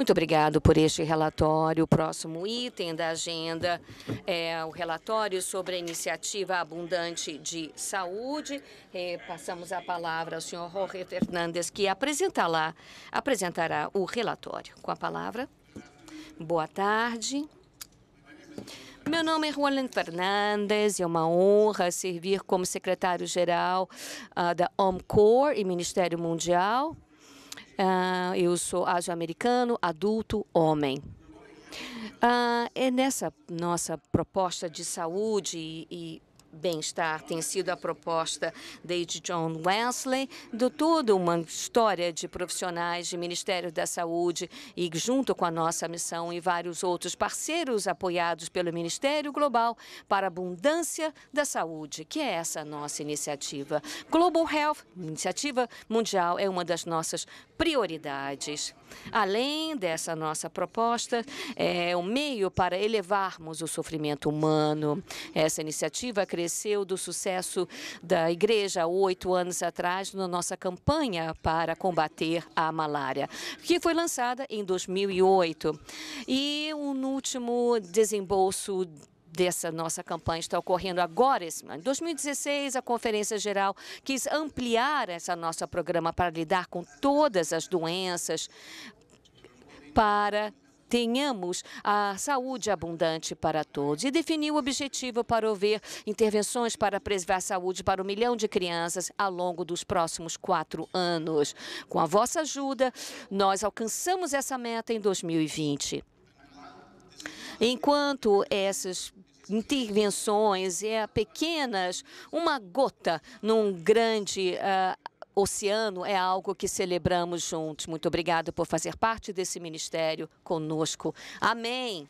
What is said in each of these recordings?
Muito obrigado por este relatório. O próximo item da agenda é o relatório sobre a iniciativa abundante de saúde. passamos a palavra ao senhor Jorge Fernandes, que apresentará, apresentará o relatório. Com a palavra. Boa tarde. Meu nome é Juan Fernandes e é uma honra servir como secretário-geral uh, da OMCOR e Ministério Mundial. Uh, eu sou ásia-americano, adulto, homem. Uh, é nessa nossa proposta de saúde e, e bem-estar tem sido a proposta desde John Wesley, de toda uma história de profissionais de Ministério da Saúde e junto com a nossa missão e vários outros parceiros apoiados pelo Ministério Global para a Abundância da Saúde, que é essa nossa iniciativa. Global Health, iniciativa mundial, é uma das nossas prioridades. Além dessa nossa proposta, é um meio para elevarmos o sofrimento humano. Essa iniciativa cresceu do sucesso da Igreja oito anos atrás na nossa campanha para combater a malária, que foi lançada em 2008. E um último desembolso dessa nossa campanha está ocorrendo agora esse ano. Em 2016, a Conferência Geral quis ampliar esse nosso programa para lidar com todas as doenças, para tenhamos a saúde abundante para todos e definiu o objetivo para ouvir intervenções para preservar a saúde para um milhão de crianças ao longo dos próximos quatro anos. Com a vossa ajuda, nós alcançamos essa meta em 2020. Enquanto essas intervenções, é pequenas, uma gota num grande uh, oceano é algo que celebramos juntos. Muito obrigada por fazer parte desse ministério conosco. Amém.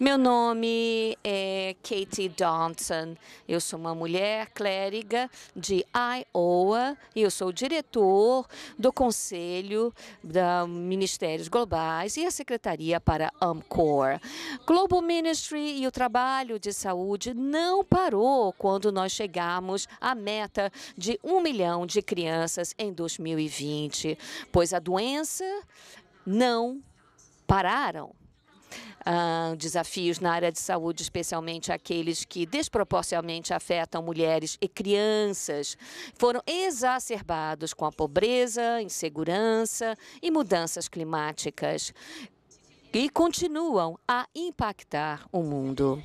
Meu nome é Katie Johnson. Eu sou uma mulher clériga de Iowa e eu sou diretor do Conselho da Ministérios Globais e a Secretaria para AMCOR. Global Ministry e o trabalho de saúde não parou quando nós chegamos à meta de um milhão de crianças em 2020, pois a doença não pararam. Ah, desafios na área de saúde, especialmente aqueles que desproporcionalmente afetam mulheres e crianças, foram exacerbados com a pobreza, insegurança e mudanças climáticas e continuam a impactar o mundo.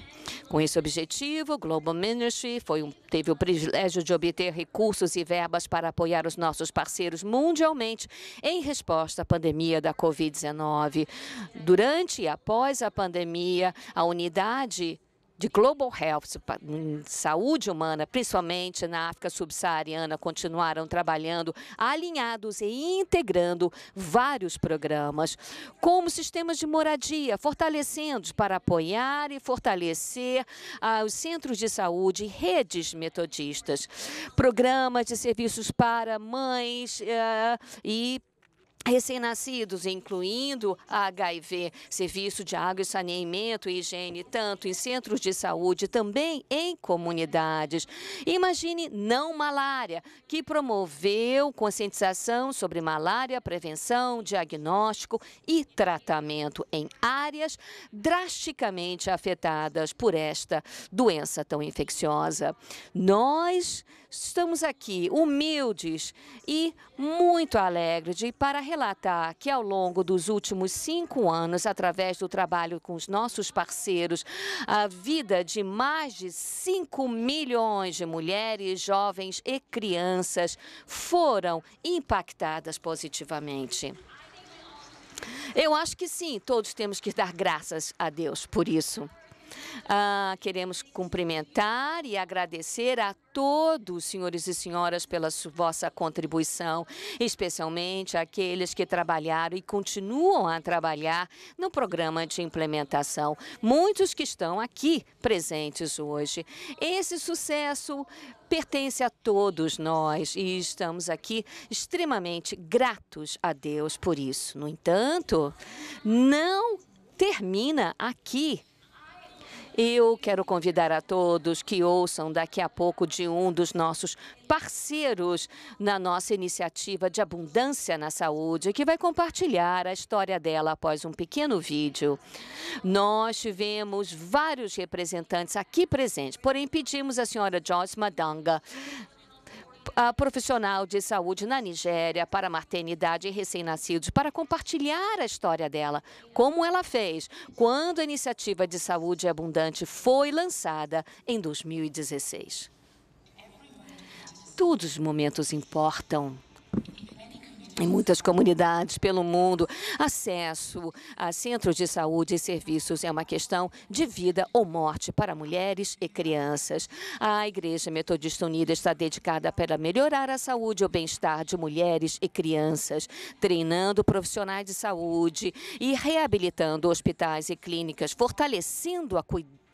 Com esse objetivo, Global Ministry foi um, teve o privilégio de obter recursos e verbas para apoiar os nossos parceiros mundialmente em resposta à pandemia da Covid-19. Durante e após a pandemia, a unidade de global health, saúde humana, principalmente na África subsaariana, continuaram trabalhando alinhados e integrando vários programas, como sistemas de moradia, fortalecendo para apoiar e fortalecer ah, os centros de saúde redes metodistas, programas de serviços para mães eh, e recém-nascidos, incluindo HIV, serviço de água e saneamento e higiene, tanto em centros de saúde, também em comunidades. Imagine Não Malária, que promoveu conscientização sobre malária, prevenção, diagnóstico e tratamento em áreas drasticamente afetadas por esta doença tão infecciosa. Nós estamos aqui humildes e muito alegres de para relatar que ao longo dos últimos cinco anos, através do trabalho com os nossos parceiros, a vida de mais de 5 milhões de mulheres, jovens e crianças foram impactadas positivamente. Eu acho que sim, todos temos que dar graças a Deus por isso. Ah, queremos cumprimentar e agradecer a todos, senhores e senhoras, pela vossa contribuição, especialmente aqueles que trabalharam e continuam a trabalhar no programa de implementação. Muitos que estão aqui presentes hoje. Esse sucesso pertence a todos nós e estamos aqui extremamente gratos a Deus por isso. No entanto, não termina aqui eu quero convidar a todos que ouçam daqui a pouco de um dos nossos parceiros na nossa iniciativa de abundância na saúde, que vai compartilhar a história dela após um pequeno vídeo. Nós tivemos vários representantes aqui presentes, porém pedimos à senhora Joyce Madanga a profissional de saúde na Nigéria para maternidade e recém-nascidos para compartilhar a história dela, como ela fez quando a iniciativa de saúde abundante foi lançada em 2016. Todos os momentos importam em muitas comunidades pelo mundo, acesso a centros de saúde e serviços é uma questão de vida ou morte para mulheres e crianças. A Igreja Metodista Unida está dedicada para melhorar a saúde e o bem-estar de mulheres e crianças, treinando profissionais de saúde e reabilitando hospitais e clínicas, fortalecendo a cuidado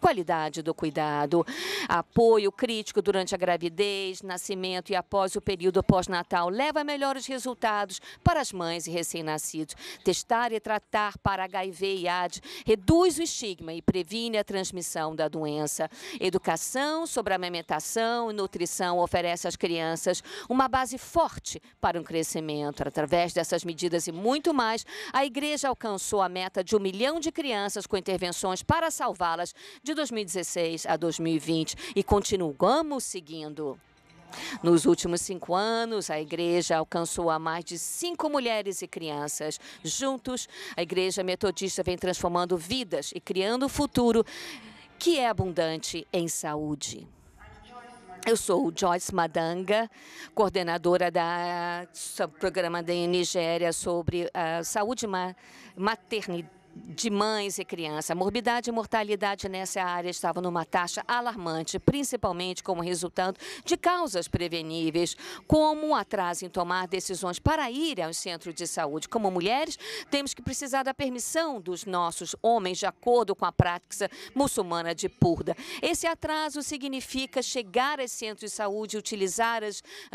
qualidade do cuidado, apoio crítico durante a gravidez, nascimento e após o período pós-natal leva a melhores resultados para as mães e recém-nascidos. Testar e tratar para HIV e AIDS reduz o estigma e previne a transmissão da doença. Educação sobre amamentação e nutrição oferece às crianças uma base forte para um crescimento. Através dessas medidas e muito mais, a igreja alcançou a meta de um milhão de crianças com intervenções para salvá-las de 2016 a 2020 e continuamos seguindo. Nos últimos cinco anos, a igreja alcançou a mais de cinco mulheres e crianças. Juntos, a igreja metodista vem transformando vidas e criando um futuro que é abundante em saúde. Eu sou Joyce Madanga, coordenadora da programa da Nigéria sobre a saúde maternidade de mães e crianças. A morbidade e mortalidade nessa área estavam numa taxa alarmante, principalmente como resultado de causas preveníveis, como o atraso em tomar decisões para ir ao centro de saúde. Como mulheres, temos que precisar da permissão dos nossos homens, de acordo com a prática muçulmana de Purda. Esse atraso significa chegar aos centros de saúde, utilizar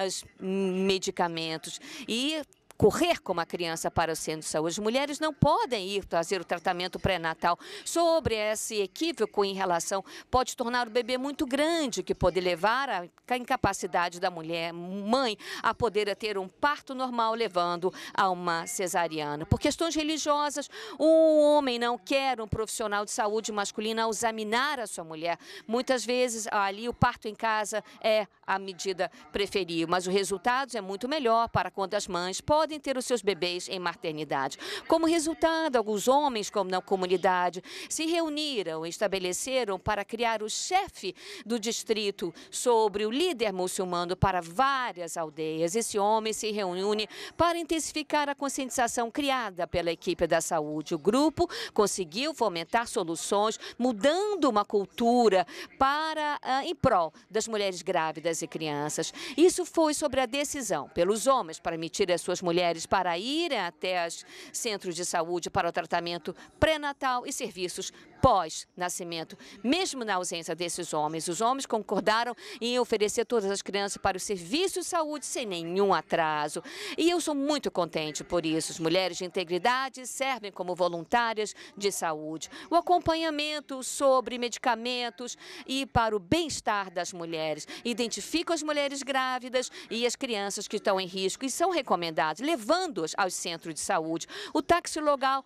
os medicamentos e correr com uma criança para o centro de saúde. As mulheres não podem ir fazer o tratamento pré-natal. Sobre esse equívoco em relação, pode tornar o bebê muito grande, que pode levar à incapacidade da mulher, mãe, a poder ter um parto normal, levando a uma cesariana. Por questões religiosas, um homem não quer um profissional de saúde masculina examinar a sua mulher. Muitas vezes ali o parto em casa é a medida preferida, mas o resultado é muito melhor para quando as mães podem podem ter os seus bebês em maternidade. Como resultado, alguns homens, como na comunidade, se reuniram e estabeleceram para criar o chefe do distrito sobre o líder muçulmano para várias aldeias. Esse homem se reúne para intensificar a conscientização criada pela equipe da saúde. O grupo conseguiu fomentar soluções, mudando uma cultura para ah, em prol das mulheres grávidas e crianças. Isso foi sobre a decisão pelos homens para emitir as suas mulheres mulheres para irem até os centros de saúde para o tratamento pré-natal e serviços pós-nascimento. Mesmo na ausência desses homens, os homens concordaram em oferecer todas as crianças para o serviço de saúde sem nenhum atraso. E eu sou muito contente por isso. As mulheres de integridade servem como voluntárias de saúde. O acompanhamento sobre medicamentos e para o bem-estar das mulheres. Identificam as mulheres grávidas e as crianças que estão em risco e são recomendadas levando-os aos centros de saúde. O táxi local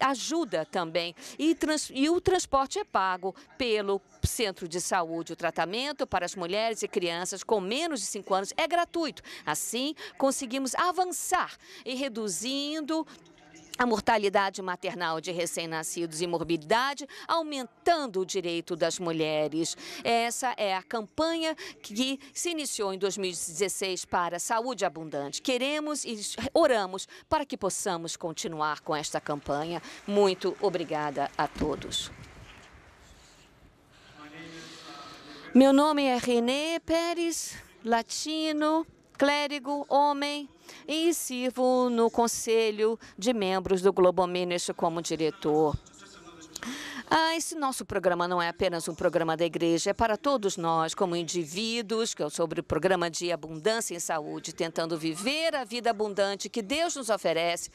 ajuda também e, trans, e o transporte é pago pelo centro de saúde. O tratamento para as mulheres e crianças com menos de 5 anos é gratuito. Assim, conseguimos avançar e reduzindo a mortalidade maternal de recém-nascidos e morbidade, aumentando o direito das mulheres. Essa é a campanha que se iniciou em 2016 para Saúde Abundante. Queremos e oramos para que possamos continuar com esta campanha. Muito obrigada a todos. Meu nome é René Pérez, latino clérigo, homem, e sirvo no conselho de membros do Globo Ministry como diretor. Ah, esse nosso programa não é apenas um programa da igreja, é para todos nós, como indivíduos, que é sobre o programa de abundância em saúde, tentando viver a vida abundante que Deus nos oferece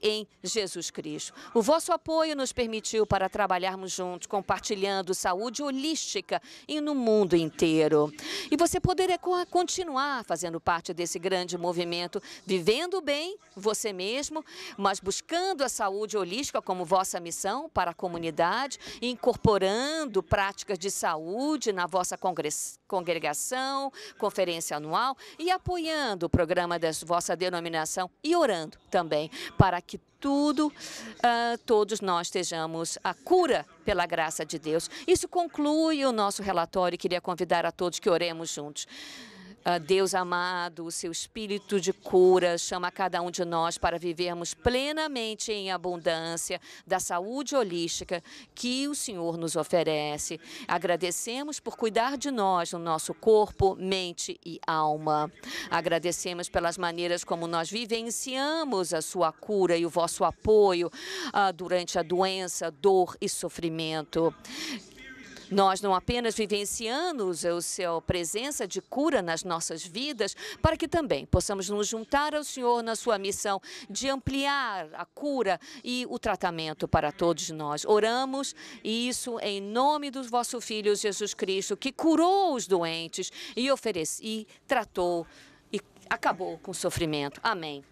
em Jesus Cristo. O vosso apoio nos permitiu para trabalharmos juntos, compartilhando saúde holística e no mundo inteiro. E você poderia continuar fazendo parte desse grande movimento, vivendo bem você mesmo, mas buscando a saúde holística como vossa missão para a comunidade comunidade, incorporando práticas de saúde na vossa congregação, conferência anual e apoiando o programa da vossa denominação e orando também para que tudo, uh, todos nós estejamos a cura pela graça de Deus. Isso conclui o nosso relatório e queria convidar a todos que oremos juntos. Ah, Deus amado, o seu espírito de cura chama cada um de nós para vivermos plenamente em abundância da saúde holística que o Senhor nos oferece. Agradecemos por cuidar de nós, no nosso corpo, mente e alma. Agradecemos pelas maneiras como nós vivenciamos a sua cura e o vosso apoio ah, durante a doença, dor e sofrimento. Nós não apenas vivenciamos a sua presença de cura nas nossas vidas, para que também possamos nos juntar ao Senhor na sua missão de ampliar a cura e o tratamento para todos nós. Oramos isso em nome do vosso Filho Jesus Cristo, que curou os doentes e, oferece, e tratou e acabou com o sofrimento. Amém.